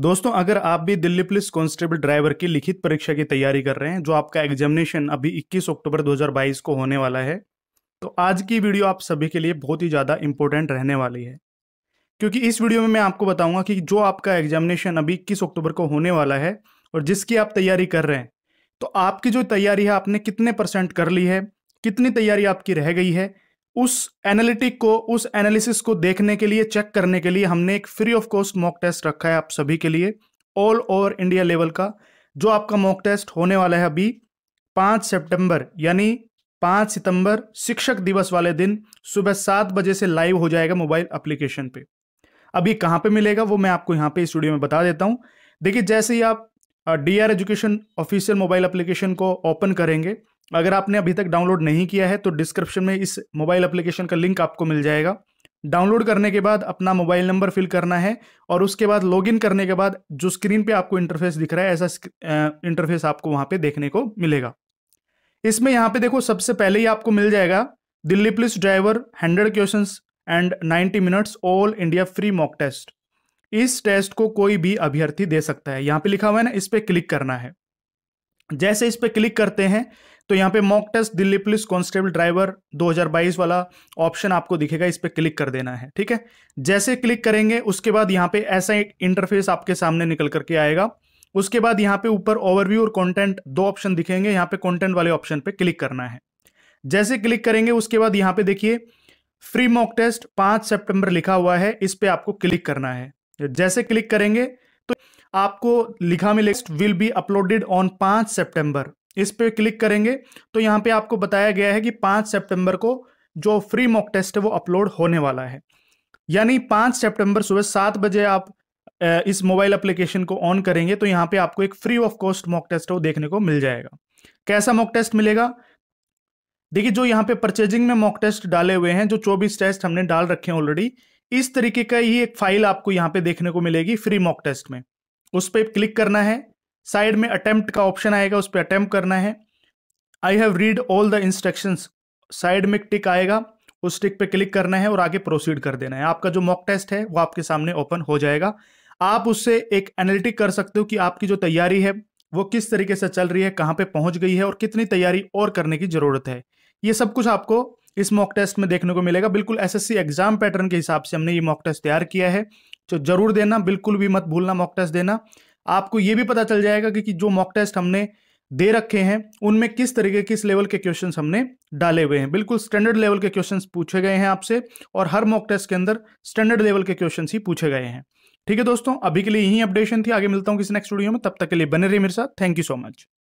दोस्तों अगर आप भी दिल्ली पुलिस कांस्टेबल ड्राइवर की लिखित परीक्षा की तैयारी कर रहे हैं जो आपका एग्जामिनेशन अभी 21 अक्टूबर 2022 को होने वाला है तो आज की वीडियो आप सभी के लिए बहुत ही ज़्यादा इंपॉर्टेंट रहने वाली है क्योंकि इस वीडियो में मैं आपको बताऊंगा कि जो आपका एग्जामिनेशन अभी इक्कीस अक्टूबर को होने वाला है और जिसकी आप तैयारी कर रहे हैं तो आपकी जो तैयारी है आपने कितने परसेंट कर ली है कितनी तैयारी आपकी रह गई है उस एनालिटिक को उस एनालिसिस को देखने के लिए चेक करने के लिए हमने एक free of cost mock test रखा है आप सभी के लिए ऑल ओवर इंडिया लेवल का जो आपका मॉक टेस्ट होने वाला है अभी पाँच सितंबर यानी पाँच सितंबर शिक्षक दिवस वाले दिन सुबह सात बजे से लाइव हो जाएगा मोबाइल एप्लीकेशन पे अभी कहाँ पे मिलेगा वो मैं आपको यहाँ पे स्टूडियो में बता देता हूँ देखिए जैसे ही आप D R education official mobile application को ओपन करेंगे अगर आपने अभी तक डाउनलोड नहीं किया है तो डिस्क्रिप्शन में इस मोबाइल एप्लीकेशन का लिंक आपको मिल जाएगा डाउनलोड करने के बाद अपना मोबाइल नंबर फिल करना है और उसके बाद लॉगिन करने के बाद जो स्क्रीन पे आपको इंटरफेस दिख रहा है ऐसा इंटरफेस आपको वहाँ पे देखने को मिलेगा इसमें यहाँ पे देखो सबसे पहले ही आपको मिल जाएगा Delhi police driver hundred question and ninety minutes all India free mock test इस टेस्ट को कोई भी अभ्यर्थी दे सकता है यहां पे लिखा हुआ है ना इस पर क्लिक करना है जैसे इस पर क्लिक करते हैं तो यहाँ पे mock test Delhi police constable driver 2022 वाला ऑप्शन आपको दिखेगा इस पर क्लिक कर देना है ठीक है जैसे क्लिक करेंगे उसके बाद यहाँ पे ऐसा एक इंटरफेस आपके सामने निकल करके आएगा उसके बाद यहाँ पे ऊपर ओवरव्यू और कंटेंट दो ऑप्शन दिखेंगे यहाँ पे कंटेंट वाले ऑप्शन पे क्लिक करना है जैसे क्लिक करेंगे उसके बाद यहाँ पे देखिए फ्री मॉक टेस्ट पांच सेप्टेम्बर लिखा हुआ है इस पर आपको क्लिक करना है जैसे क्लिक करेंगे तो आपको लिखा में list will be uploaded on पाँच सेप्टेम्बर इस पर क्लिक करेंगे तो यहाँ पे आपको बताया गया है कि पाँच सेप्टेम्बर को जो फ्री मॉक टेस्ट है वो अपलोड होने वाला है यानी पाँच सेप्टेम्बर सुबह सात बजे आप इस मोबाइल एप्लीकेशन को ऑन करेंगे तो यहाँ पे आपको एक free of cost mock test वो देखने को मिल जाएगा कैसा मॉक टेस्ट मिलेगा देखिए जो यहाँ पे परचेजिंग में मॉक टेस्ट डाले हुए हैं जो 24 टेस्ट हमने डाल रखे हैं ऑलरेडी इस तरीके का ही एक फाइल आपको यहां पे देखने को मिलेगी फ्री मॉक टेस्ट में उस पर क्लिक करना है साइड में अटेम्प्ट का ऑप्शन आएगा उस पर अटेम्प्ट करना है I have read all the instructions side में टिक आएगा उस टिक पे क्लिक करना है और आगे प्रोसीड कर देना है आपका जो मॉक टेस्ट है वो आपके सामने ओपन हो जाएगा आप उससे एक एनालिटिक कर सकते हो कि आपकी जो तैयारी है वो किस तरीके से चल रही है कहाँ पे पहुँच गई है और कितनी तैयारी और करने की ज़रूरत है ये सब कुछ आपको इस मॉक टेस्ट में देखने को मिलेगा बिल्कुल एसएससी एग्जाम पैटर्न के हिसाब से हमने ये मॉक टेस्ट तैयार किया है तो जरूर देना बिल्कुल भी मत भूलना मॉक टेस्ट देना आपको ये भी पता चल जाएगा कि, कि जो मॉक टेस्ट हमने दे रखे हैं उनमें किस तरीके किस लेवल के क्वेश्चन हमने डाले हुए हैं बिल्कुल स्टैंडर्ड लेवल के क्वेश्चन पूछे गए हैं आपसे और हर मॉक टेस्ट के अंदर स्टैंडर्ड लेवल के क्वेश्चन ही पूछे गए हैं ठीक है दोस्तों अभी के लिए यही अपडेशन थी आगे मिलता हूँ किसी नेक्स्ट वीडियो में तब तक के लिए बने रहिए मेरे साथ थैंक यू सो मच